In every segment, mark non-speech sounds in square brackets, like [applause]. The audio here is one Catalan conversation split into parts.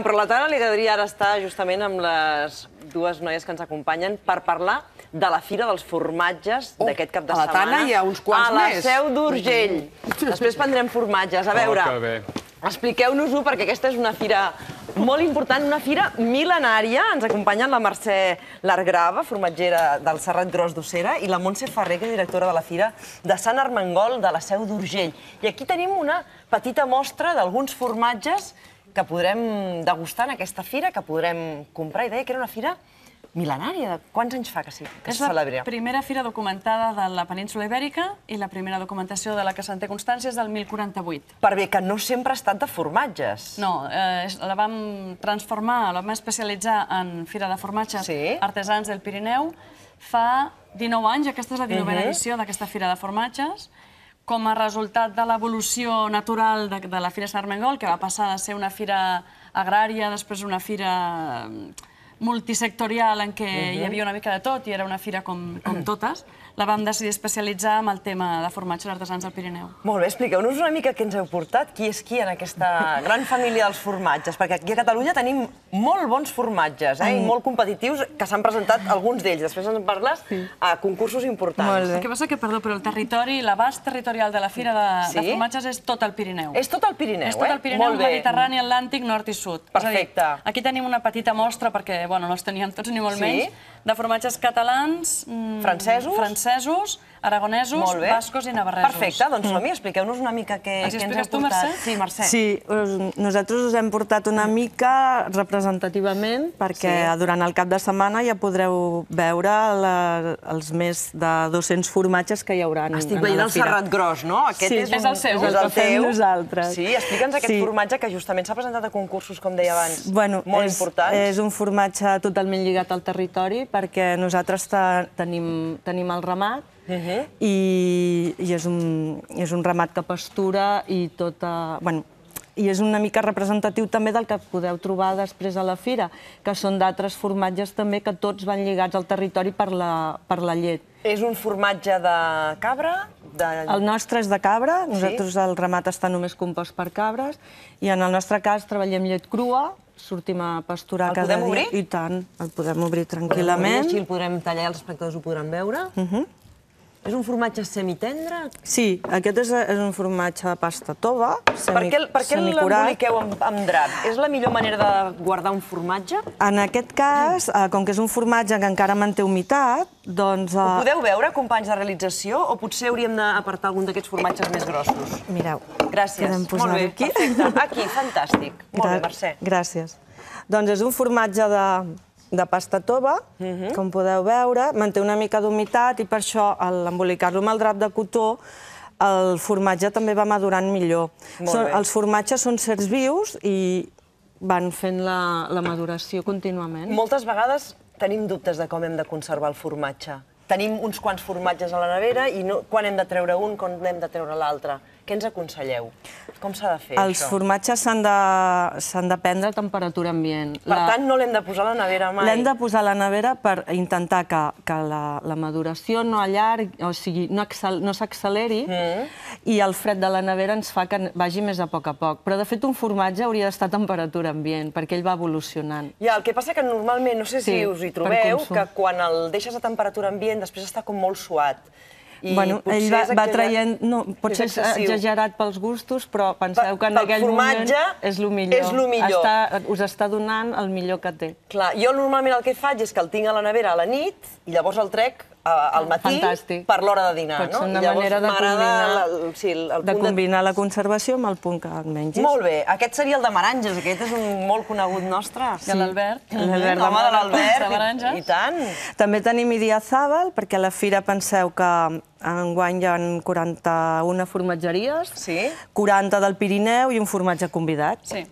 Però la li agradaria ara estar justament amb les dues noies que ens acompanyen per parlar de la Fira dels Formatges oh, d'aquest cap de setmana. A la Tana hi ha uns quants més. A la Seu d'Urgell. [laughs] Després prendrem formatges. A veure, oh, expliqueu-nos-ho, perquè aquesta és una fira molt important, una fira mil·lenària. Ens acompanyen la Mercè Largrava, formatgera del Serrat Gros d'Ossera, i la Montse Ferrer, que és directora de la fira de Sant Armengol de la Seu d'Urgell. I aquí tenim una petita mostra d'alguns formatges que podrem degustar en aquesta fira, que podrem comprar. I deia que era una fira mil·lenària. Quants anys fa que, sí, que és celebra? És la primera fira documentada de la península Ibèrica i la primera documentació de la que se'n té constància és del 1048. Per bé, que no sempre ha estat de formatges. No, eh, la vam transformar, la vam especialitzar en fira de formatges sí. artesans del Pirineu fa 19 anys, aquesta és la 19a uh -huh. edició d'aquesta fira de formatges, com a resultat de l'evolució natural de, la Fira Sarmengol, que va passar de ser una fira agrària, després una fira multisectorial en què hi mhm. havia una mica de tot i era una fira com, com totes, la vam decidir especialitzar amb el tema de formatge d'artesans del Pirineu. Molt bé, expliqueu-nos una mica què ens heu portat, qui és qui en aquesta gran família dels formatges, perquè aquí a Catalunya tenim molt bons formatges, eh, i molt competitius, que s'han presentat alguns d'ells, després en parles, a concursos importants. El que passa que, perdó, però el territori, l'abast territorial de la Fira de, Formatges és tot el Pirineu. És tot el Pirineu, eh? és tot el eh? Pirineu, Mediterrani, Atlàntic, Nord i Sud. Perfecte. aquí tenim una petita mostra perquè bueno, no els teníem tots ni molt sí? menys, de formatges catalans... Mm, francesos? Francesos, aragonesos, bascos i navarresos. Perfecte, doncs mm. som-hi, expliqueu-nos una mica què, ens què heu portat. Sí, Mercè. Sí, nosaltres us hem portat una mica representativament, perquè durant el cap de setmana ja podreu veure els més de 200 formatges que hi haurà. Estic veient el Serrat Gros, no? Aquest sí, és, un, és el seu. És el, el teu. nosaltres. Sí, explica'ns aquest formatge que justament s'ha presentat a concursos, com deia abans, bueno, molt important. És un formatge totalment lligat al territori, perquè nosaltres tenim, tenim el ramat uh -huh. i, i és, un, és un ramat que pastura i tota... Bueno, i és una mica representatiu també del que podeu trobar després a la fira, que són d'altres formatges també que tots van lligats al territori per la, per la llet. És un formatge de cabra? De... El nostre és de cabra, nosaltres sí? el ramat està només compost per cabres, i en el nostre cas treballem llet crua, sortim a pasturar el cada dia. El podem obrir? I tant, el podem obrir tranquil·lament. Podem obrir, així el podrem tallar i els espectadors ho podran veure. Uh mhm. -huh. És un formatge semitendre? Sí, aquest és, un formatge de pasta tova, semi, per què, l'emboliqueu amb, drap? És la millor manera de guardar un formatge? En aquest cas, eh, com que és un formatge que encara manté humitat, doncs... Ho eh, podeu veure, companys de realització, o potser hauríem d'apartar algun d'aquests formatges més grossos? Mireu, Gràcies. podem posar-ho aquí. Aquí, fantàstic. Molt bé, Mercè. Gràcies. Doncs és un formatge de de pasta tova, mhm. com podeu veure, manté una mica d'humitat i per això, al l'embolicar-lo amb el drap de cotó, el formatge també va madurant millor. els formatges són certs vius i van fent la, la maduració contínuament. Moltes vegades tenim dubtes de com hem de conservar el formatge. Tenim uns quants formatges a la nevera i no, quan hem de treure un, quan hem de treure l'altre. Què ens aconselleu? Com s'ha de fer, Els això? Els formatges s'han de, de prendre a temperatura ambient. Per la... tant, no l'hem de posar a la nevera mai? L'hem de posar a la nevera per intentar que, que la, la maduració no allargui, o sigui, no, no s'acceleri, mm. i el fred de la nevera ens fa que vagi més a poc a poc. Però, de fet, un formatge hauria d'estar a temperatura ambient, perquè ell va evolucionant. Ja, el que passa que normalment, no sé si sí, us hi trobeu, que quan el deixes a temperatura ambient després està com molt suat bueno, ell va, va traient... No, potser és exagerat pels gustos, però penseu que en pel aquell formatge, moment és el millor. És el millor. Està, us està donant el millor que té. Clar, jo normalment el que faig és que el tinc a la nevera a la nit i llavors el trec al matí Fantàstic. per l'hora de dinar. Pot ser una no? Llavors, manera de combinar, la, sí, el, el de, de combinar la conservació amb el punt que et mengis. Molt bé, aquest seria el de maranges, aquest és un molt conegut nostre. Sí. De l'Albert. L'Albert de l'Albert, i, i tant. També tenim Idiazàbal, perquè a la fira penseu que Enguany hi ha 41 formatgeries, sí. 40 del Pirineu i un formatge convidat. Sí.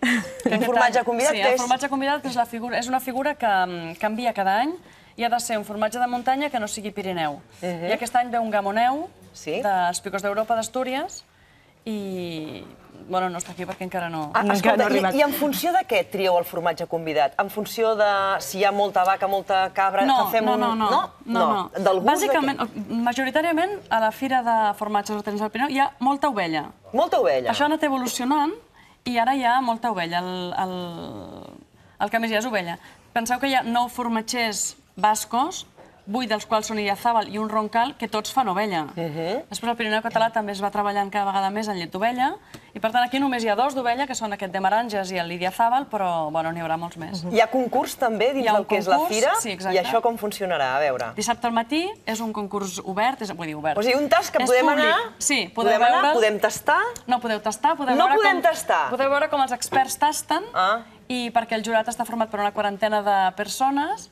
un formatge convidat sí, és... El formatge convidat és, la figura, és una figura que mm, canvia cada any, i ha de ser un formatge de muntanya que no sigui Pirineu. Mhm. I aquest any ve un gamoneu sí? dels Picos d'Europa d'Astúries i... Bueno, no està aquí perquè encara no... Ah, arribat. i, en funció de què trieu el formatge convidat? En funció de si hi ha molta vaca, molta cabra... No, fem no, no, no. no? no, no. Bàsicament, majoritàriament, a la fira de formatges de Tens del Pirineu hi ha molta ovella. Molta ovella. Això ha anat evolucionant i ara hi ha molta ovella. El, el, el que més hi ha és ovella. Penseu que hi ha nou formatgers bascos, vuit dels quals són Iazabal i un roncal, que tots fan ovella. Uh mhm. -huh. Després el Pirineu català també es va treballant cada vegada més en llet d'ovella, i per tant aquí només hi ha dos d'ovella, que són aquest de Maranges i el Iazabal, però bueno, n'hi haurà molts més. Uh -huh. Hi ha concurs també dins del que és la fira? Sí, I això com funcionarà? A veure... Dissabte al matí és un concurs obert, és, vull dir, obert. O sigui, un tast que podem públic. anar... Sí, podem anar, podem tastar... No podeu tastar, podeu no veure podem com... tastar. Podeu veure com els experts tasten, ah. i perquè el jurat està format per una quarantena de persones,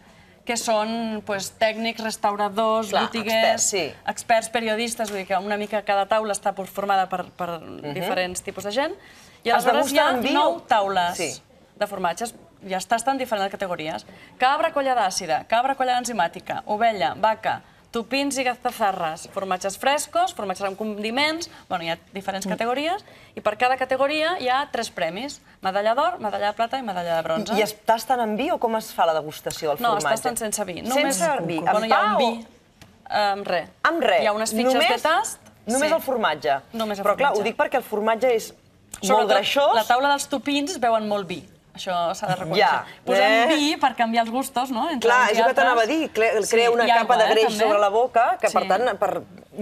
que són pues, tècnics, restauradors, Clar, botiguers, experts, sí. experts, periodistes, vull dir que una mica cada taula està formada per, per uh mhm. -huh. diferents tipus de gent. I aleshores hi ha nou taules sí. de formatges, ja està estan en diferents categories. Cabra, colla d'àcida, cabra, colla enzimàtica, ovella, vaca, tupins i gazpazarras, formatges frescos, formatges amb condiments, bueno, hi ha diferents mm. categories, i per cada categoria hi ha tres premis, medalla d'or, medalla de plata i medalla de bronze. I es tasten amb vi o com es fa la degustació del formatge? No, es tasten sense vi. Només, sense vi? Bueno, o... hi ha un vi, amb res. Amb res? Hi ha unes fitxes de tast. Només el formatge? Només el Però, formatge. Però clar, ho dic perquè el formatge és Sobretot, molt greixós. la taula dels tupins veuen molt vi. Això s'ha de reconèixer. Ja. Posem eh? vi per canviar els gustos, no? Entre Clar, és el que t'anava a dir. Crea sí, una capa aigua, de greix eh, sobre la boca, que sí. per tant, per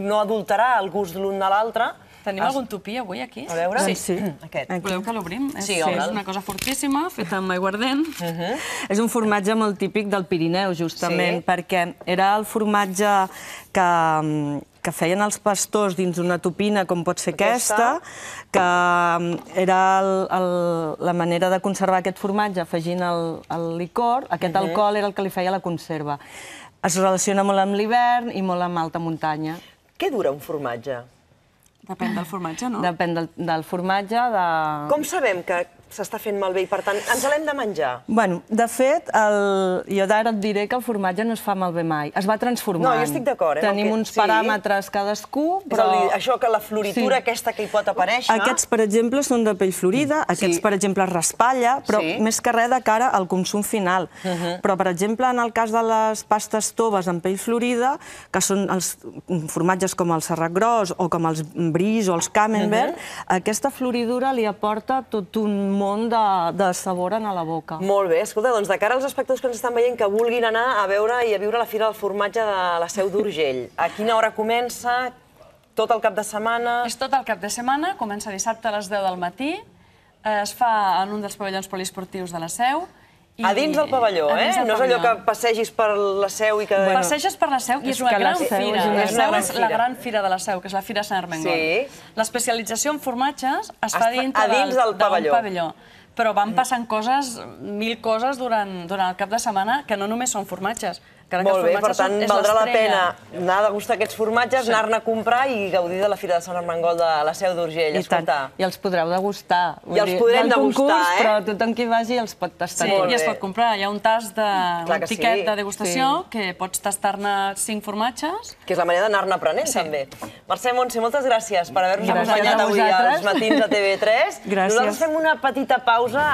no adulterar el gust l'un de l'altre... Tenim es... algun tupí avui aquí? A veure? Sí, sí. Mm, aquest. Aquí. Voleu que l'obrim? Sí, sí, És una cosa fortíssima, feta amb aiguardent. Uh -huh. És un formatge molt típic del Pirineu, justament, sí. perquè era el formatge que mm, que feien els pastors dins d'una topina com pot ser aquesta, aquesta que mm, era el, el, la manera de conservar aquest formatge afegint el, el licor, aquest uh mhm. -huh. alcohol era el que li feia la conserva. Es relaciona molt amb l'hivern i molt amb alta muntanya. Què dura un formatge? Depèn del formatge, no? Depèn del, del formatge, de... Com sabem que, s'està fent malbé i, per tant, ens l'hem de menjar. Bueno, de fet, el... jo ara et diré que el formatge no es fa malbé mai. Es va transformant. No, jo estic d'acord. Eh, Tenim uns paràmetres cadascú, però... Dir, això que la floritura aquesta que hi pot aparèixer... Aquests, per exemple, són de pell florida, mm, aquests, per exemple, es raspalla, però més que res de cara al consum final. Uh-huh. Però, per exemple, en el cas de les pastes toves en pell florida, que són els formatges com el serrat gros o com els bris o els camembert, uh-huh. aquesta floridura li aporta tot un món de, de sabor en la boca. Molt bé, escolta, doncs de cara als espectadors que ens estan veient que vulguin anar a veure i a viure la Fira del Formatge de la Seu d'Urgell, a quina hora comença? Tot el cap de setmana? És tot el cap de setmana, comença dissabte a les 10 del matí, eh, es fa en un dels pavellons poliesportius de la Seu, a dins del pavelló, eh? Del no és allò que passegis per la seu i que... Bueno, Passeges per la seu i és, una gran fira. Seu, és, és una gran fira. la gran fira de la seu, que és la Fira Sant Armengol. Sí. L'especialització en formatges es fa dins del, del pavelló. pavelló. Però van passant coses, mil coses, durant, durant el cap de setmana, que no només són formatges, Clar, Molt bé, per tant, valdrà la pena anar a degustar aquests formatges, sí. anar-ne a comprar i gaudir de la Fira de Sant Armengol de la Seu d'Urgell. I escolta. tant, i els podreu degustar. I els podrem degustar, concurs, eh? Però tothom qui vagi els pot tastar. Sí, i es pot comprar. Hi ha un tas de... un tiquet sí. de degustació sí. que pots tastar-ne cinc formatges. Que és la manera d'anar-ne aprenent, sí. també. Mercè Montse, moltes gràcies per haver-nos acompanyat avui als matins de TV3. [laughs] Gràcies. Nosaltres fem una petita pausa.